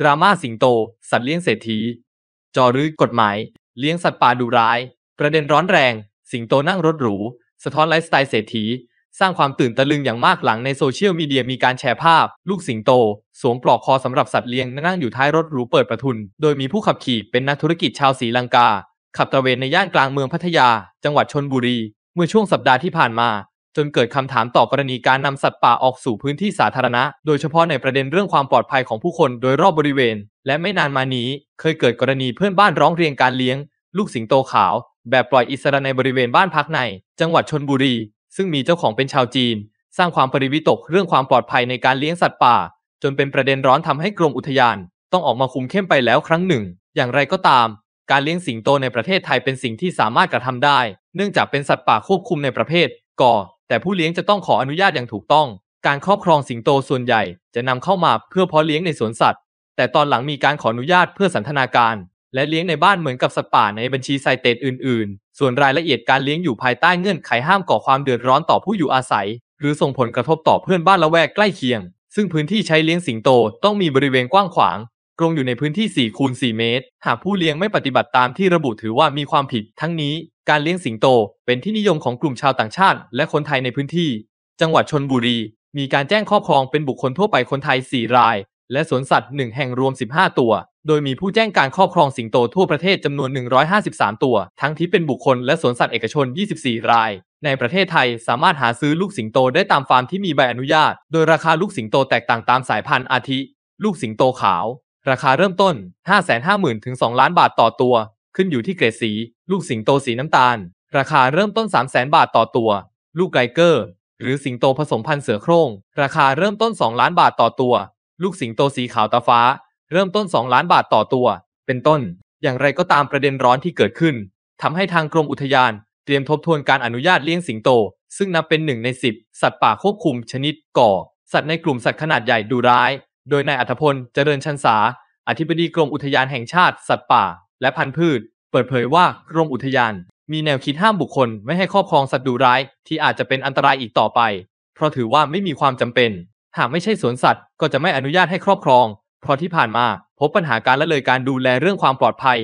ดราม่าสิงโต สัตว์เลี้ยงเศรษฐีจอรื้อกฎหมายเลี้ยงสัตว์ป่าดูร้าย ประเด็นร้อนแรง สิงโตนั่งรถหรูสะท้อนไลฟ์สไตล์เศรษฐีสร้างความตื่นตะลึงอย่างมากหลังในโซเชียลมีเดียมีการแชร์ภาพลูกสิงโต สวมปลอกคอสำหรับสัตว์เลี้ยงนั่งอยู่ท้ายรถหรูเปิดประทุน โดยมีผู้ขับขี่เป็นนักธุรกิจชาวศรีลังกา ขับตระเวนในย่านกลางเมืองพัทยา จังหวัดชนบุรี เมื่อช่วงสัปดาห์ที่ผ่านมาจนเกิดคำถามต่อกรณีการนำสัตว์ป่าออกสู่พื้นที่สาธารณะ โดยเฉพาะในประเด็นเรื่องความปลอดภัยของผู้คนโดยรอบบริเวณ และไม่นานมานี้เคยเกิดกรณีเพื่อนบ้านร้องเรียนการเลี้ยง ลูกสิงโตขาว แบบปล่อยอิสระในบริเวณบ้านพักใน จังหวัดชนบุรี ซึ่งมีเจ้าของเป็นชาวจีน สร้างความปริวิตกเรื่องความปลอดภัยในการเลี้ยงสัตว์ป่า จนเป็นประเด็นร้อนทำให้กรมอุทยาน ต้องออกมาคุมเข้มไปแล้วครั้งหนึ่ง อย่างไรก็ตาม การเลี้ยงสิงโตในประเทศไทยเป็นสิ่งที่สามารถกระทำได้ เนื่องจากเป็นสัตว์ป่าควบคุมในประเภทก่อแต่ผู้เลี้ยงจะต้องขออนุญาตอย่างถูกต้อง การครอบครองสิงโตส่วนใหญ่ จะนำเข้ามาเพื่อเพาะเลี้ยงในสวนสัตว์ แต่ตอนหลังมีการขออนุญาตเพื่อสันทนาการ และเลี้ยงในบ้านเหมือนกับสัตว์ป่าในบัญชีไซเตตอื่น ๆ ส่วนรายละเอียดการเลี้ยงอยู่ภายใต้เงื่อนไขห้ามก่อความเดือดร้อนต่อผู้อยู่อาศัย หรือส่งผลกระทบต่อเพื่อนบ้านละแวกใกล้เคียง ซึ่งพื้นที่ใช้เลี้ยงสิงโต ต้องมีบริเวณกว้างขวางกรงอยู่ในพื้นที่ 4 คูณ 4 เมตร หากผู้เลี้ยงไม่ปฏิบัติตามที่ระบุถือว่ามีความผิด ทั้งนี้การเลี้ยงสิงโตเป็นที่นิยมของกลุ่มชาวต่างชาติและคนไทยในพื้นที่ จังหวัดชนบุรีมีการแจ้งครอบครองเป็นบุคคลทั่วไปคนไทย 4 ราย และสวนสัตว์ 1 แห่งรวม 15 ตัว โดยมีผู้แจ้งการครอบครองสิงโตทั่วประเทศจำนวน 153 ตัว ทั้งที่เป็นบุคคลและสวนสัตว์เอกชน 24 ราย ในประเทศไทยสามารถหาซื้อลูกสิงโตได้ตามฟาร์มที่มีใบอนุญาต โดยราคาลูกสิงโตแตกต่างตามสายพันธุ์อาทิ ลูกสิงโตขาวราคาเริ่มต้น 550,000ถึง 2 ล้านบาทต่อตัว ขึ้นอยู่ที่เกรดสี ลูกสิงโตสีน้ำตาล ราคาเริ่มต้น 300,000 บาทต่อตัว ลูกไกเกอร์ หรือสิงโตผสมพันธุ์เสือโคร่ง ราคาเริ่มต้น 2 ล้านบาทต่อตัว ลูกสิงโตสีขาวตาฟ้า เริ่มต้น 2 ล้านบาทต่อตัว เป็นต้น อย่างไรก็ตามประเด็นร้อนที่เกิดขึ้นทำให้ทางกรมอุทยาน เตรียมทบทวนการอนุญาตเลี้ยงสิงโต ซึ่งนับเป็นหนึ่งใน 10 สัตว์ป่าควบคุมชนิดก่อ สัตว์ในกลุ่มสัตว์ขนาดใหญ่ดูร้ายโดยนายอัธพลเจริญชันษาอธิบดีกรมอุทยานแห่งชาติสัตว์ป่า และพันธุ์พืช เปิดเผยว่ากรมอุทยาน มีแนวคิดห้ามบุคคลไม่ให้ครอบครองสัตว์ดุร้ายที่อาจจะเป็นอันตรายอีกต่อไป เพราะถือว่าไม่มีความจำเป็น หากไม่ใช่สวนสัตว์ก็จะไม่อนุญาตให้ครอบครอง เพราะที่ผ่านมาพบปัญหาการละเลยการดูแลเรื่องความปลอดภัย